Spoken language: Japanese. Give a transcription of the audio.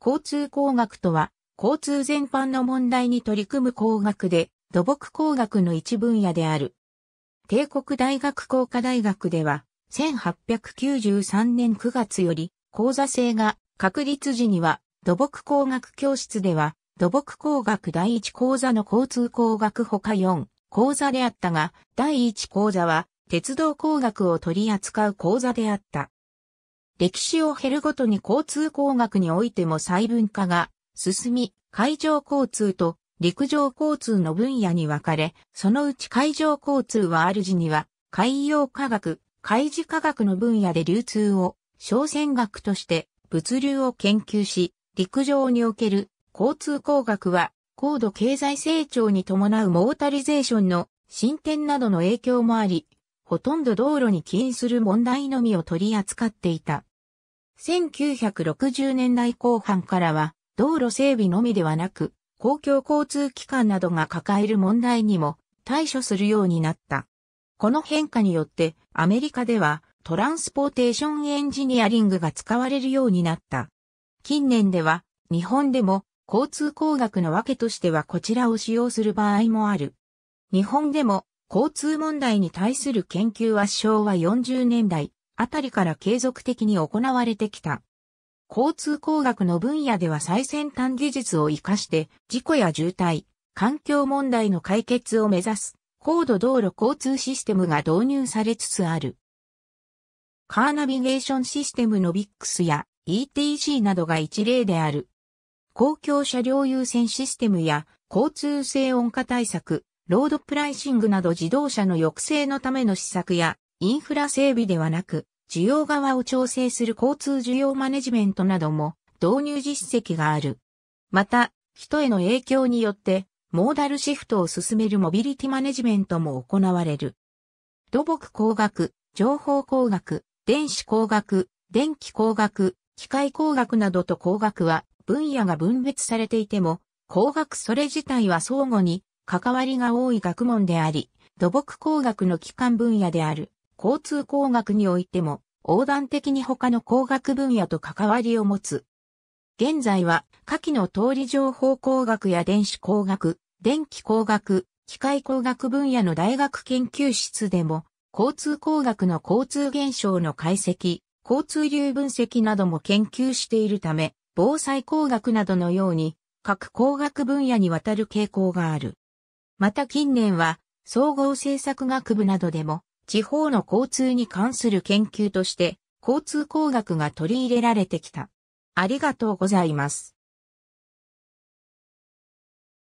交通工学とは、交通全般の問題に取り組む工学で、土木工学の一分野である。帝国大学工科大学では、1893年9月より、講座制が確立時には、土木工学教室では、土木工学第一講座の交通工学ほか4講座であったが、第一講座は、鉄道工学を取り扱う講座であった。歴史を経るごとに交通工学においても細分化が進み、海上交通と陸上交通の分野に分かれ、そのうち海上交通はある時には海洋科学、海事科学の分野で流通を商船学として物流を研究し、陸上における交通工学は高度経済成長に伴うモータリゼーションの進展などの影響もあり、ほとんど道路に起因する問題のみを取り扱っていた。1960年代後半からは、道路整備のみではなく、公共交通機関などが抱える問題にも対処するようになった。この変化によって、アメリカでは、トランスポーテーションエンジニアリングが使われるようになった。近年では、日本でも、交通工学のわけとしてはこちらを使用する場合もある。日本でも、交通問題に対する研究は昭和40年代、あたりから継続的に行われてきた。交通工学の分野では最先端技術を活かして事故や渋滞、環境問題の解決を目指す高度道路交通システムが導入されつつある。カーナビゲーションシステムの VIX や ETC などが一例である。公共車両優先システムや交通性温化対策、ロードプライシングなど自動車の抑制のための施策やインフラ整備ではなく、需要側を調整する交通需要マネジメントなども導入実績がある。また、人への影響によって、モーダルシフトを進めるモビリティマネジメントも行われる。土木工学、情報工学、電子工学、電気工学、機械工学などと工学は分野が分別されていても、工学それ自体は相互に関わりが多い学問であり、土木工学の基幹分野である。交通工学においても、横断的に他の工学分野と関わりを持つ。現在は、下記の通り情報工学や電子工学、電気工学、機械工学分野の大学研究室でも、交通工学の交通現象の解析、交通流分析なども研究しているため、防災工学などのように、各工学分野にわたる傾向がある。また近年は、総合政策学部などでも、地方の交通に関する研究として、交通工学が取り入れられてきた。ありがとうございます。